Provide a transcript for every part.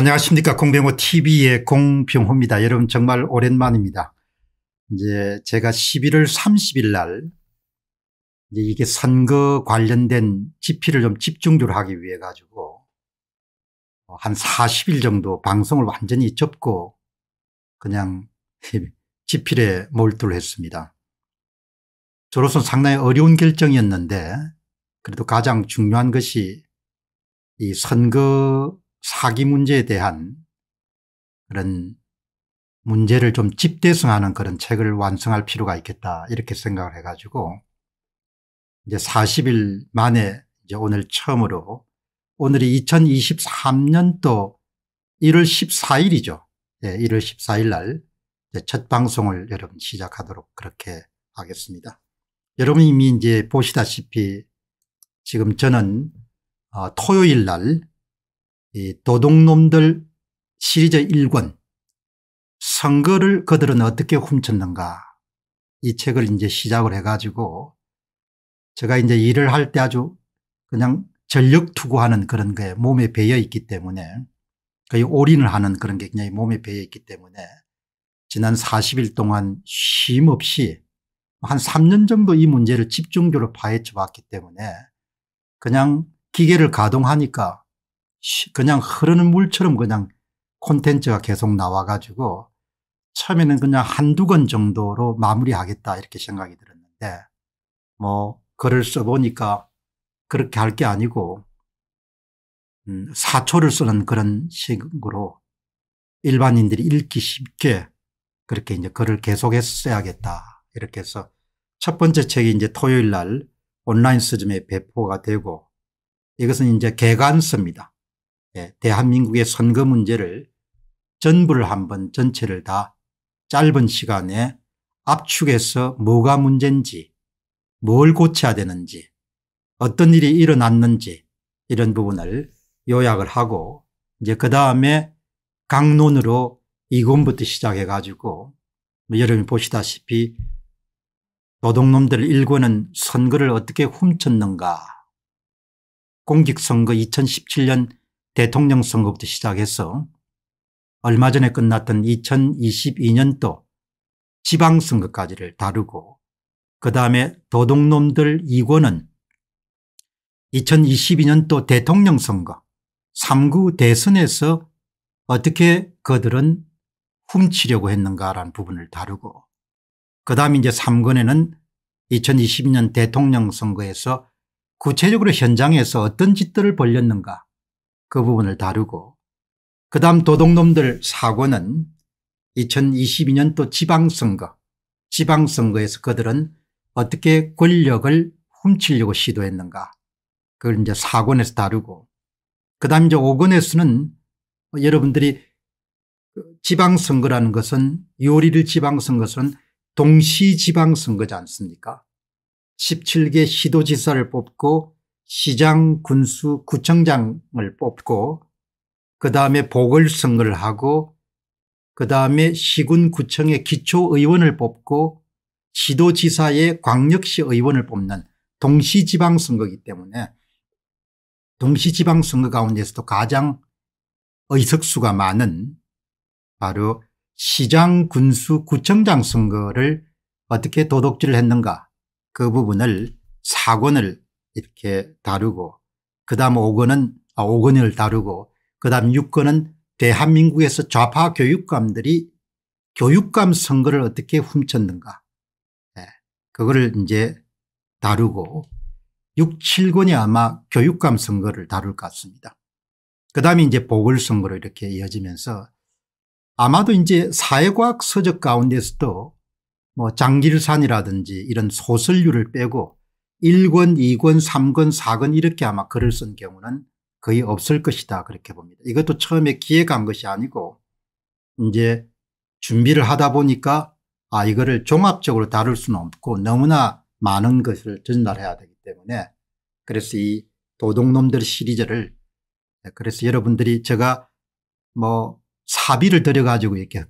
안녕하십니까 공병호 tv의 공병호입니다. 여러분 정말 오랜만입니다. 이제 제가 11월 30일 날 이제 이게 선거 관련된 집필을 좀 집중적으로 하기 위해 가지고 한 40일 정도 방송을 완전히 접고 그냥 집필에 몰두를 했습니다. 저로서는 상당히 어려운 결정이었는데 그래도 가장 중요한 것이 이 선거 사기 문제에 대한 그런 문제를 좀 집대성하는 그런 책을 완성할 필요가 있겠다 이렇게 생각을 해가지고 이제 40일 만에 이제 오늘 처음으로 오늘이 2023년도 1월 14일이죠. 예, 1월 14일 날첫 방송을 여러분 시작하도록 그렇게 하겠습니다. 여러분 이미 이제 보시다시피 지금 저는 어, 토요일 날이 도둑놈들 시리즈 1권 선거를 그들은 어떻게 훔쳤는가 이 책을 이제 시작을 해가지고 제가 이제 일을 할 때 아주 그냥 전력 투구하는 그런 게 몸에 배어 있기 때문에 거의 올인을 하는 그런 게 굉장히 몸에 배어 있기 때문에 지난 40일 동안 쉼 없이 한 3년 정도 이 문제를 집중적으로 파헤쳐 봤기 때문에 그냥 기계를 가동하니까 그냥 흐르는 물처럼 그냥 콘텐츠가 계속 나와 가지고 처음에는 그냥 한두 권 정도로 마무리하겠다 이렇게 생각이 들었는데 뭐 글을 써보니까 그렇게 할 게 아니고 음, 사초를 쓰는 그런 식으로 일반인들이 읽기 쉽게 그렇게 이제 글을 계속해서 써야겠다 이렇게 해서 첫 번째 책이 이제 토요일 날 온라인 서점에 배포가 되고 이것은 이제 개간서입니다. 예, 대한민국의 선거 문제를 전부를 한번 전체를 다 짧은 시간에 압축해서 뭐가 문제인지 뭘 고쳐야 되는지 어떤 일이 일어났는지 이런 부분을 요약을 하고 이제 그 다음에 강론으로 이권부터 시작해 가지고 뭐 여러분 보시다시피 노동놈들 일권은 선거를 어떻게 훔쳤는가 공직선거 2017년 대통령 선거부터 시작해서 얼마 전에 끝났던 2022년도 지방선거까지를 다루고 그 다음에 도둑놈들 2권은 2022년도 대통령 선거 3구 대선에서 어떻게 그들은 훔치려고 했는가라는 부분을 다루고 그 다음 이제 3권에는 2022년 대통령 선거에서 구체적으로 현장에서 어떤 짓들을 벌렸는가 그 부분을 다루고 그 다음 도둑놈들 사고는 2 0 2 2년또 지방선거 지방선거에서 그들은 어떻게 권력을 훔치려고 시도했는가 그걸 이제 사권에서 다루고 그 다음 이제 오권에서는 여러분들이 지방선거라는 것은 요리를 지방선거는 동시지방선거지 않습니까 17개 시도지사를 뽑고 시장 군수 구청장을 뽑고 그 다음에 보궐선거를 하고 그 다음에 시군구청의 기초의원을 뽑고 시도지사의 광역시 의원을 뽑는 동시지방선거이기 때문에 동시지방선거 가운데서도 가장 의석수가 많은 바로 시장 군수 구청장 선거를 어떻게 도덕질을 했는가 그 부분을 사건을 이렇게 다루고 그다음 5권은 아, 5권을 다루고 그다음 6권은 대한민국에서 좌파 교육감들이 교육감 선거를 어떻게 훔쳤는가 네. 그거를 이제 다루고 6, 7권이 아마 교육감 선거를 다룰 것 같습니다. 그 다음에 이제 보궐선거로 이렇게 이어지면서 아마도 이제 사회과학 서적 가운데서도 뭐 장길산이라든지 이런 소설류를 빼고 1권, 2권, 3권, 4권 이렇게 아마 글을 쓴 경우는 거의 없을 것이다 그렇게 봅니다. 이것도 처음에 기획한 것이 아니고 이제 준비를 하다 보니까 아 이거를 종합적으로 다룰 수는 없고 너무나 많은 것을 전달해야 되기 때문에 그래서 이 도둑놈들 시리즈를 그래서 여러분들이 제가 뭐 사비를 들여가지고 이렇게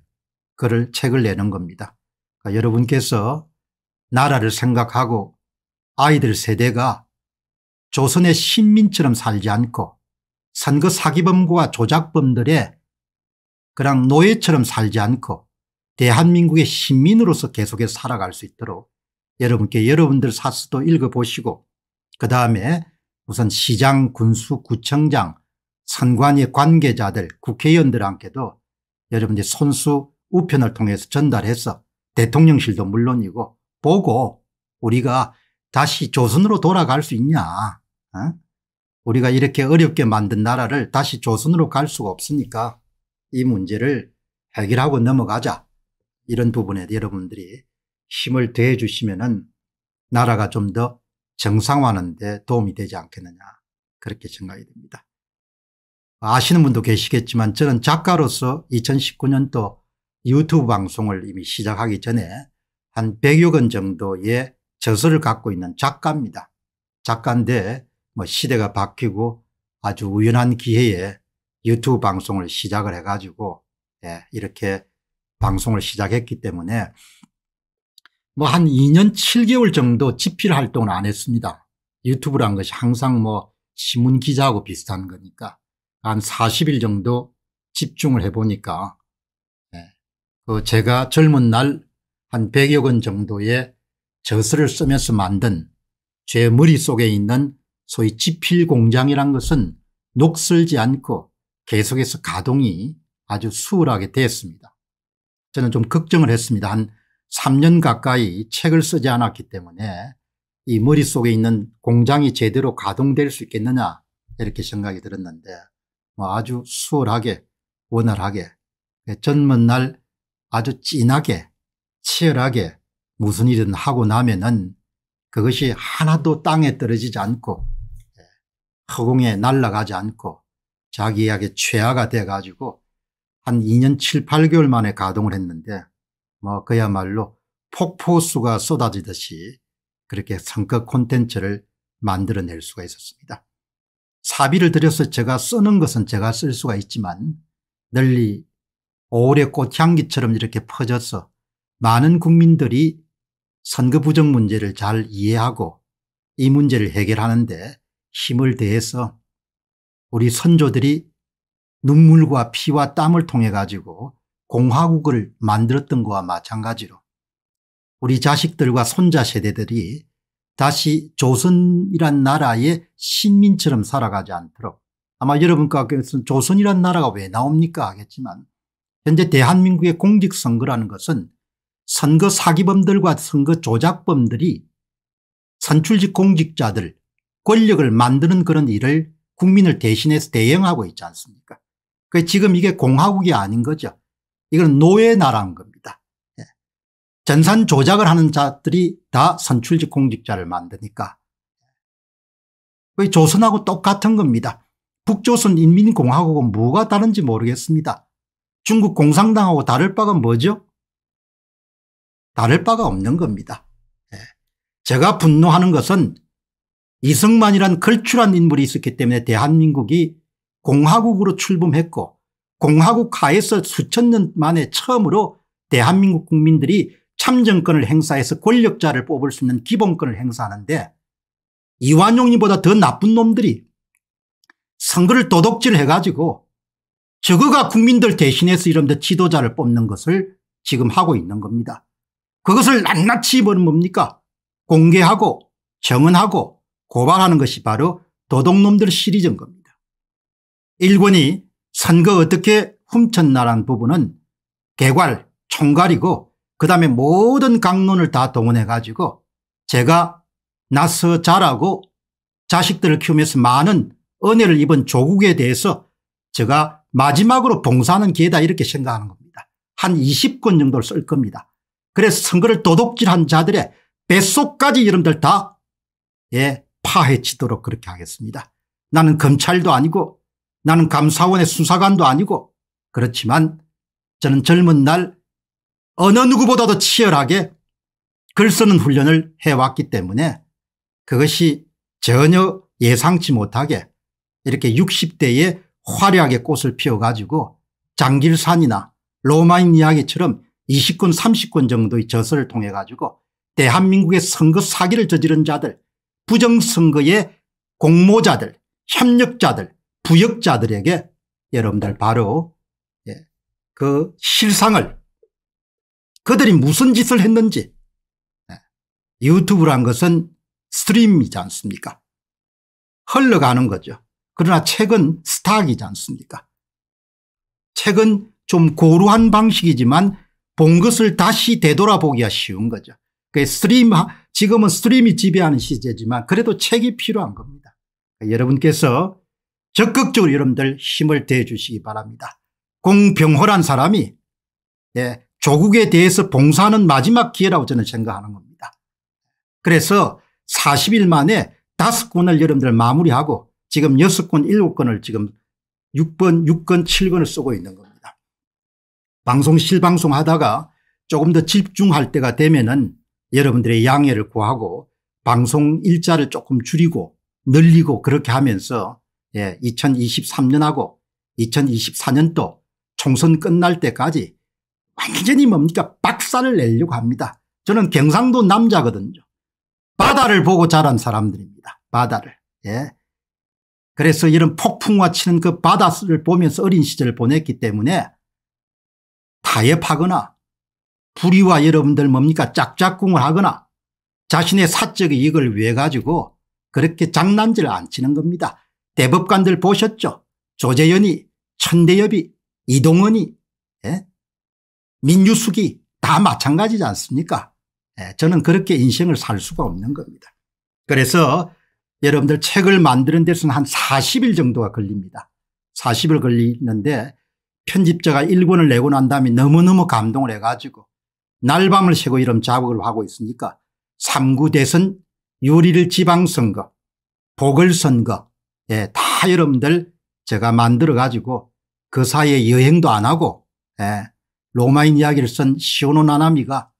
글을 책을 내는 겁니다. 그러니까 여러분께서 나라를 생각하고 아이들 세대가 조선의 신민처럼 살지 않고 선거 사기범과 조작범들의 그냥 노예처럼 살지 않고 대한민국의 신민으로서 계속해서 살아갈 수 있도록 여러분께 여러분들 사스도 읽어보시고 그 다음에 우선 시장, 군수, 구청장, 선관위 관계자들, 국회의원들한테도 여러분들 손수 우편을 통해서 전달해서 대통령실도 물론이고 보고 우리가 다시 조선으로 돌아갈 수 있냐 어? 우리가 이렇게 어렵게 만든 나라를 다시 조선으로 갈 수가 없으니까 이 문제를 해결하고 넘어가자 이런 부분에 여러분들이 힘을 더해 주시면 나라가 좀 더 정상화하는 데 도움이 되지 않겠느냐 그렇게 생각이 됩니다. 아시는 분도 계시겠지만 저는 작가로서 2019년도 유튜브 방송을 이미 시작하기 전에 한 100여 건 정도의 저서를 갖고 있는 작가입니다. 작가인데 뭐 시대가 바뀌고 아주 우연한 기회에 유튜브 방송을 시작을 해가지고 예, 이렇게 방송을 시작했기 때문에 뭐 한 2년 7개월 정도 집필 활동을 안 했습니다. 유튜브란 것이 항상 뭐 신문 기자하고 비슷한 거니까 한 40일 정도 집중을 해보니까 예, 그 제가 젊은 날 한 100여 건 정도의 저서를 쓰면서 만든 제 머릿속에 있는 소위 지필 공장이란 것은 녹슬지 않고 계속해서 가동이 아주 수월하게 되었습니다. 저는 좀 걱정을 했습니다. 한 3년 가까이 책을 쓰지 않았기 때문에 이 머릿속에 있는 공장이 제대로 가동될 수 있겠느냐 이렇게 생각이 들었는데 뭐 아주 수월하게 원활하게 젊은 날 아주 진하게 치열하게 무슨 일은 하고 나면은 그것이 하나도 땅에 떨어지지 않고 허공에 날아가지 않고 자기에게 최하가 돼가지고 한 2년 7, 8개월 만에 가동을 했는데 뭐 그야말로 폭포수가 쏟아지듯이 그렇게 성격 콘텐츠를 만들어낼 수가 있었습니다. 사비를 들여서 제가 쓰는 것은 제가 쓸 수가 있지만 널리 오래 꽃향기처럼 이렇게 퍼져서 많은 국민들이 선거 부정 문제를 잘 이해하고 이 문제를 해결하는데 힘을 대해서 우리 선조들이 눈물과 피와 땀을 통해 가지고 공화국을 만들었던 것과 마찬가지로 우리 자식들과 손자 세대들이 다시 조선이란 나라의 신민처럼 살아가지 않도록 아마 여러분께서는 조선이란 나라가 왜 나옵니까 하겠지만 현재 대한민국의 공직선거라는 것은 선거 사기범들과 선거 조작범들이 선출직 공직자들 권력을 만드는 그런 일을 국민을 대신해서 대응하고 있지 않습니까 그 지금 이게 공화국이 아닌 거죠. 이건 노예 나라인 겁니다. 예. 전산 조작을 하는 자들이 다 선출직 공직자를 만드니까. 그 조선하고 똑같은 겁니다. 북조선 인민공화국은 뭐가 다른지 모르겠습니다. 중국 공산당하고 다를 바가 뭐죠? 다를 바가 없는 겁니다. 예. 제가 분노하는 것은 이승만이란 걸출한 인물이 있었기 때문에 대한민국이 공화국으로 출범했고 공화국 하에서 수천 년 만에 처음으로 대한민국 국민들이 참정권을 행사해서 권력자를 뽑을 수 있는 기본권을 행사하는데 이완용이보다 더 나쁜 놈들이 선거를 도덕질해가지고 저거가 국민들 대신해서 이런 지도자를 뽑는 것을 지금 하고 있는 겁니다. 그것을 낱낱이 보은 뭡니까? 공개하고 정언하고 고발하는 것이 바로 도둑놈들 시리즈인 겁니다. 일본이 선거 어떻게 훔쳤나라는 부분은 개괄, 총괄이고 그 다음에 모든 강론을 다 동원해 가지고 제가 나서 자라고 자식들을 키우면서 많은 은혜를 입은 조국에 대해서 제가 마지막으로 봉사하는 기회다 이렇게 생각하는 겁니다. 한 20권 정도를 쓸 겁니다. 그래서 선거를 도둑질한 자들의 뱃속까지 여러분들 다 예, 파헤치도록 그렇게 하겠습니다. 나는 검찰도 아니고 나는 감사원의 수사관도 아니고 그렇지만 저는 젊은 날 어느 누구보다도 치열하게 글 쓰는 훈련을 해왔기 때문에 그것이 전혀 예상치 못하게 이렇게 60대에 화려하게 꽃을 피워가지고 장길산이나 로마인 이야기처럼 20권 30권 정도의 저서를 통해 가지고 대한민국의 선거 사기를 저지른 자들 부정선거의 공모자들 협력자들 부역자들에게 여러분들 바로 예, 그 실상을 그들이 무슨 짓을 했는지 예, 유튜브란 것은 스트림이지 않습니까 흘러가는 거죠. 그러나 책은 스탁이지 않습니까 책은 좀 고루한 방식이지만 본 것을 다시 되돌아보기가 쉬운 거죠. 그 스트림, 지금은 스트림이 지배하는 시대지만 그래도 책이 필요한 겁니다. 그러니까 여러분께서 적극적으로 여러분들 힘을 대주시기 바랍니다. 공병호란 사람이 예, 조국에 대해서 봉사하는 마지막 기회라고 저는 생각하는 겁니다. 그래서 40일 만에 5 권을 여러분들 마무리하고 지금 6 권, 7 권을 지금 6번, 6권, 7권을 쓰고 있는 겁니다. 방송 실방송 하다가 조금 더 집중할 때가 되면은 여러분들의 양해를 구하고 방송 일자를 조금 줄이고 늘리고 그렇게 하면서 예, 2023년하고 2024년도 총선 끝날 때까지 완전히 뭡니까 박살을 내려고 합니다. 저는 경상도 남자거든요. 바다를 보고 자란 사람들입니다. 바다를. 예. 그래서 이런 폭풍과 치는 그 바다를 보면서 어린 시절을 보냈기 때문에 타협하거나 불의와 여러분들 뭡니까 짝짝꿍을 하거나 자신의 사적 이익을 위해 가지고 그렇게 장난질을 안 치는 겁니다. 대법관들 보셨죠? 조재현이 천대엽이 이동원이 예? 민유숙이 다 마찬가지지 않습니까 예, 저는 그렇게 인생을 살 수가 없는 겁니다. 그래서 여러분들 책을 만드는 데서는 한 40일 정도가 걸립니다. 40일 걸리는데 편집자가 1권을 내고 난 다음에 너무너무 감동을 해가지고 날밤을 새고 이런 작업을 하고 있으니까 3구 대선 유리를 지방선거 보궐선거 예, 다 여러분들 제가 만들어가지고 그 사이에 여행도 안 하고 예, 로마인 이야기를 쓴 시오노 나나미가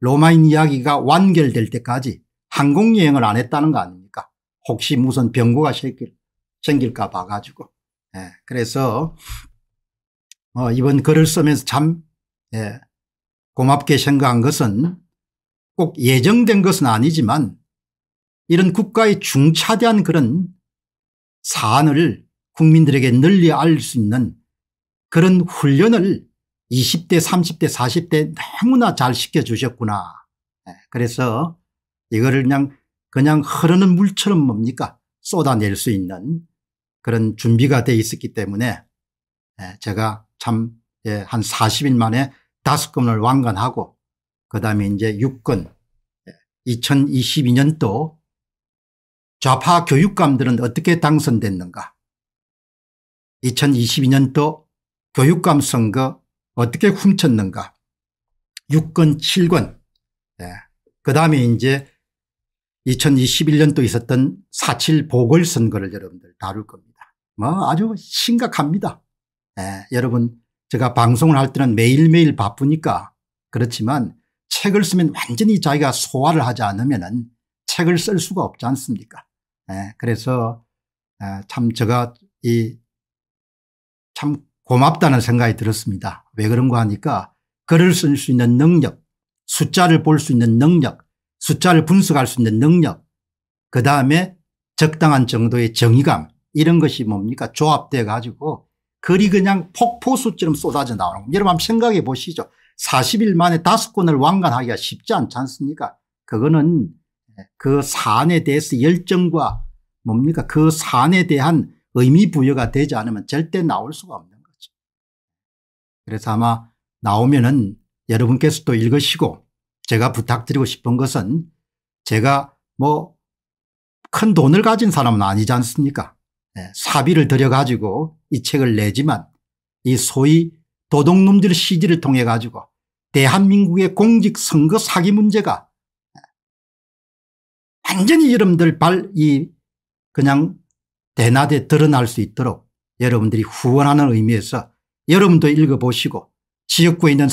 로마인 이야기가 완결될 때까지 항공여행을 안 했다는 거 아닙니까 혹시 무슨 병고가 생길, 생길까 봐가지고 예, 그래서 어 이번 글을 쓰면서 참예 고맙게 생각한 것은 꼭 예정된 것은 아니지만 이런 국가의 중차대한 그런 사안을 국민들에게 널리 알 수 있는 그런 훈련을 20대 30대 40대 너무나 잘 시켜주셨구나. 예, 그래서 이거를 그냥 그냥 흐르는 물처럼 뭡니까 쏟아낼 수 있는 그런 준비가 돼 있었기 때문에 예, 제가 참, 예, 한 40일 만에 다섯 건을 완건하고 그 다음에 이제 6건 2022년도 예, 좌파 교육감들은 어떻게 당선됐는가 2022년도 교육감 선거 어떻게 훔쳤는가 6건 7건 예. 그 다음에 이제 2021년도 있었던 4.7 보궐선거를 여러분들 다룰 겁니다. 뭐 아주 심각합니다. 예, 여러분 제가 방송을 할 때는 매일매일 바쁘니까 그렇지만 책을 쓰면 완전히 자기가 소화를 하지 않으면 책을 쓸 수가 없지 않습니까 예, 그래서 아, 참 제가 이 참 고맙다는 생각이 들었습니다. 왜 그런가 하니까 글을 쓸 수 있는 능력 숫자를 볼 수 있는 능력 숫자를 분석할 수 있는 능력 그다음에 적당한 정도의 정의감 이런 것이 뭡니까 조합돼 가지고 글리 그냥 폭포수처럼 쏟아져 나오는 겁니다. 여러분 한번 생각해 보시죠. 40일 만에 다섯 권을 완간하기가 쉽지 않지 않습니까? 그거는 예, 그 사안에 대해서 열정과 뭡니까? 그 사안에 대한 의미 부여가 되지 않으면 절대 나올 수가 없는 거죠. 그래서 아마 나오면은 여러분께서도 읽으시고 제가 부탁드리고 싶은 것은 제가 뭐 큰 돈을 가진 사람은 아니지 않습니까? 예, 사비를 들여가지고 이 책을 내지만 이 소위 도둑놈들 시지를 통해 가지고 대한민국의 공직선거 사기 문제가 완전히 여러분들 발이 그냥 대낮에 드러날 수 있도록 여러분들이 후원하는 의미에서 여러분도 읽어보시고 지역구에 있는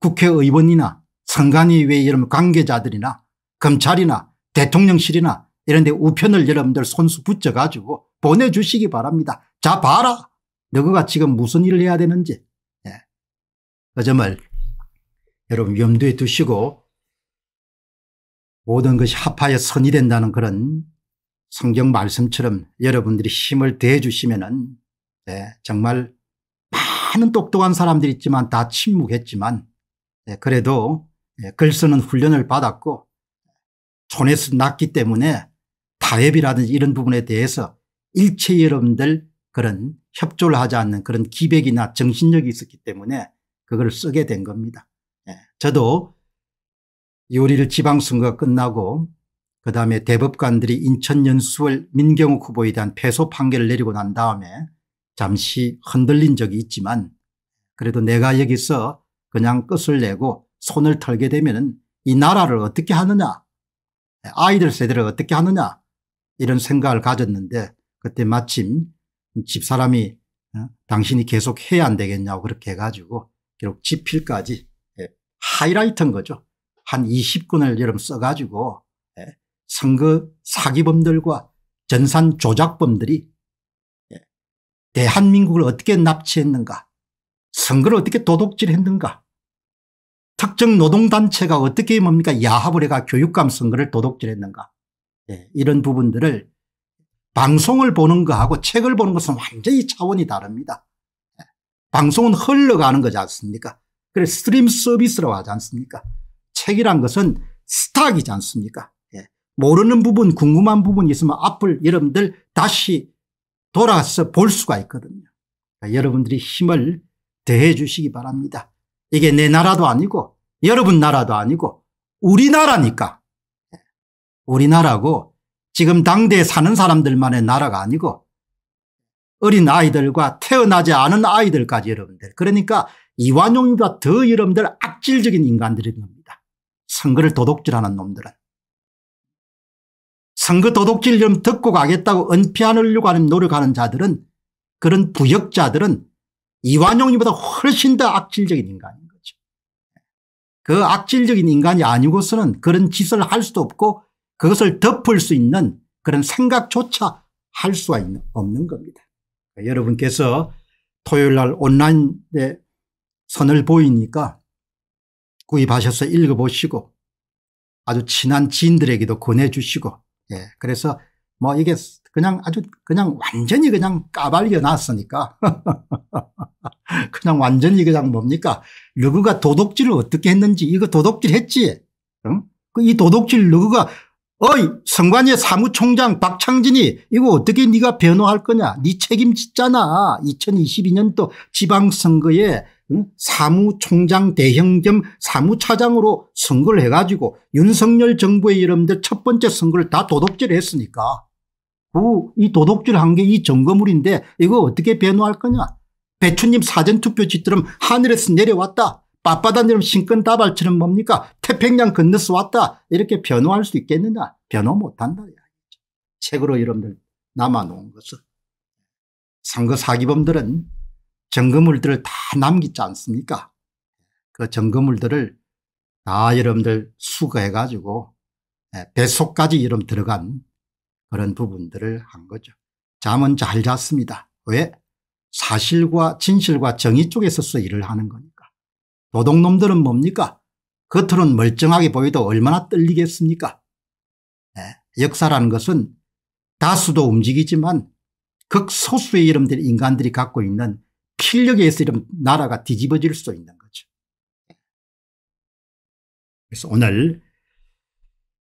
국회의원이나 선관위의 여러분 관계자들이나 검찰이나 대통령실이나 이런데 우편을 여러분들 손수 붙여가지고 보내주시기 바랍니다. 자 봐라 너희가 지금 무슨 일을 해야 되는지 예. 그 점을 여러분 염두에 두시고 모든 것이 합하여 선이 된다는 그런 성경 말씀처럼 여러분들이 힘을 대주시면 은 예, 정말 많은 똑똑한 사람들이 있지만 다 침묵했지만 예, 그래도 예, 글쓰는 훈련을 받았고 촌에서 났기 때문에 가협이라든지 이런 부분에 대해서 일체 여러분들 그런 협조를 하지 않는 그런 기백이나 정신력이 있었기 때문에 그걸 쓰게 된 겁니다. 예. 저도 요리를 지방선거가 끝나고 그다음에 대법관들이 인천연수월 민경욱 후보에 대한 패소 판결을 내리고 난 다음에 잠시 흔들린 적이 있지만 그래도 내가 여기서 그냥 끝을 내고 손을 털게 되면 이 나라를 어떻게 하느냐 아이들 세대를 어떻게 하느냐 이런 생각을 가졌는데 그때 마침 집사람이 어, 당신이 계속 해야 안 되겠냐고 그렇게 해가지고 결국 집필까지 예, 하이라이트인 거죠. 한 20권을 여름 써가지고 예, 선거 사기범들과 전산 조작범들이 예, 대한민국을 어떻게 납치했는가 선거를 어떻게 도둑질했는가 특정 노동단체가 어떻게 뭡니까 야합을 해가 교육감 선거를 도둑질했는가 예, 이런 부분들을 방송을 보는 거하고 책을 보는 것은 완전히 차원이 다릅니다. 예, 방송은 흘러가는 거지 않습니까? 그래 스트림 서비스라고 하지 않습니까? 책이란 것은 스탁이지 않습니까? 예, 모르는 부분 궁금한 부분이 있으면 앞을 여러분들 다시 돌아서 볼 수가 있거든요. 그러니까 여러분들이 힘을 대해 주시기 바랍니다. 이게 내 나라도 아니고 여러분 나라도 아니고 우리나라니까 우리나라고 지금 당대에 사는 사람들만의 나라가 아니고 어린 아이들과 태어나지 않은 아이들까지 여러분들 그러니까 이완용보다 더 여러분들 악질적인 인간들인 겁니다. 선거를 도둑질하는 놈들은. 선거 도둑질 좀 듣고 가겠다고 은폐하려고 하는 노력하는 자들은 그런 부역자들은 이완용보다 이 훨씬 더 악질적인 인간인 거죠. 그 악질적인 인간이 아니고서는 그런 짓을 할 수도 없고 그것을 덮을 수 있는 그런 생각조차 할 수가 있는, 없는 겁니다. 그러니까 여러분께서 토요일 날 온라인에 선을 보이니까 구입하셔서 읽어보시고 아주 친한 지인들에게도 권해주시고 예, 그래서 뭐 이게 그냥 아주 그냥 완전히 그냥 까발려 놨으니까 그냥 완전히 그냥 뭡니까 누구가 도둑질을 어떻게 했는지 이거 도둑질 했지 응? 그 이 도둑질 누구가 어이 성관의 사무총장 박창진이 이거 어떻게 네가 변호할 거냐 네 책임지잖아 2022년도 지방선거에 사무총장 대형겸 사무차장으로 선거를 해가지고 윤석열 정부의 이름들첫 번째 선거를 다 도둑질 했으니까 오, 이 도둑질 한게이 점거물인데 이거 어떻게 변호할 거냐 배추님 사전투표 지들은 하늘에서 내려왔다 빠빠단 이름 신건다발처럼 뭡니까 태평양 건너서 왔다 이렇게 변호할 수 있겠느냐 변호 못한다 책으로 여러분들 남아놓은 것은 선거 사기범들은 증거물들을 다 남기지 않습니까 그 증거물들을 다 여러분들 수거해 가지고 예, 배속까지 이름 들어간 그런 부분들을 한 거죠 잠은 잘 잤습니다 왜 사실과 진실과 정의 쪽에 서서 일을 하는 거니 도둑놈들은 뭡니까 겉으론 멀쩡하게 보여도 얼마나 떨리겠습니까 네. 역사라는 것은 다수도 움직이지만 극소수의 이름들 인간들이 갖고 있는 필력에 의해서 이런 나라가 뒤집어질 수 있는 거죠. 그래서 오늘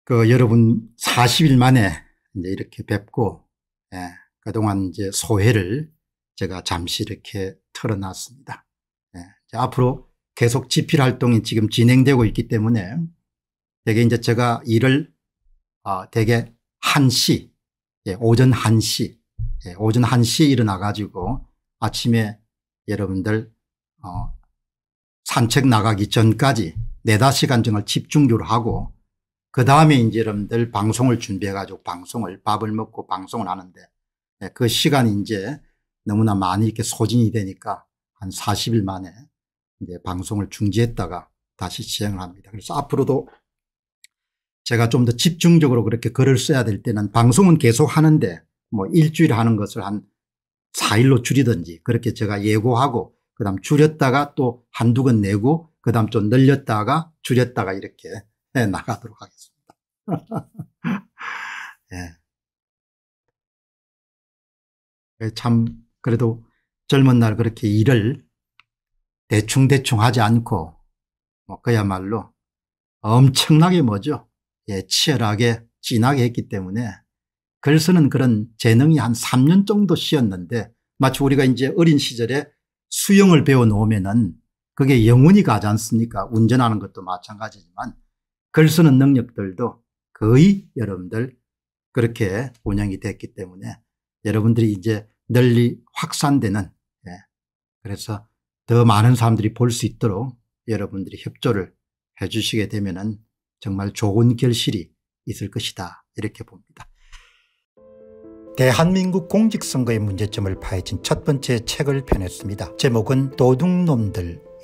그 여러분 40일 만에 이제 이렇게 뵙고 예, 그동안 이제 소회를 제가 잠시 이렇게 털어놨습니다. 예, 앞으로 계속 집필 활동이 지금 진행되고 있기 때문에 대개 이제 제가 일을 아, 대개 1시 예, 오전 1시 예, 오전 1시에 일어나 가지고 아침에 여러분들 어, 산책 나가기 전까지 4, 5 시간 정도 집중적으로 하고 그 다음에 이제 여러분들 방송을 준비해 가지고 방송을 밥을 먹고 방송을 하는데 예, 그 시간이 이제 너무나 많이 이렇게 소진이 되니까 한 40일 만에 이제 방송을 중지했다가 다시 시행을 합니다. 그래서 앞으로도 제가 좀 더 집중적으로 그렇게 글을 써야 될 때는 방송은 계속 하는데 뭐 일주일 하는 것을 한 4일로 줄이든지 그렇게 제가 예고하고 그 다음 줄였다가 또 한두 건 내고 그 다음 좀 늘렸다가 줄였다가 이렇게 해 예, 나가도록 하겠습니다. 예. 예. 참 그래도 젊은 날 그렇게 일을 대충대충 하지 않고 뭐 그야말로 엄청나게 뭐죠 예, 치열하게 진하게 했기 때문에 글 쓰는 그런 재능이 한 3년 정도 쉬었는데 마치 우리가 이제 어린 시절에 수영을 배워놓으면은 그게 영원히 가지 않습니까 운전하는 것도 마찬가지지만 글 쓰는 능력들도 거의 여러분들 그렇게 운영이 됐기 때문에 여러분들이 이제 널리 확산되는 예, 그래서 더 많은 사람들이 볼 수 있도록 여러분들이 협조를 해 주시게 되면 은 정말 좋은 결실이 있을 것이다 이렇게 봅니다. 대한민국 공직선거의 문제점을 파헤친 첫 번째 책을 펴냈습니다. 제목은 도둑놈들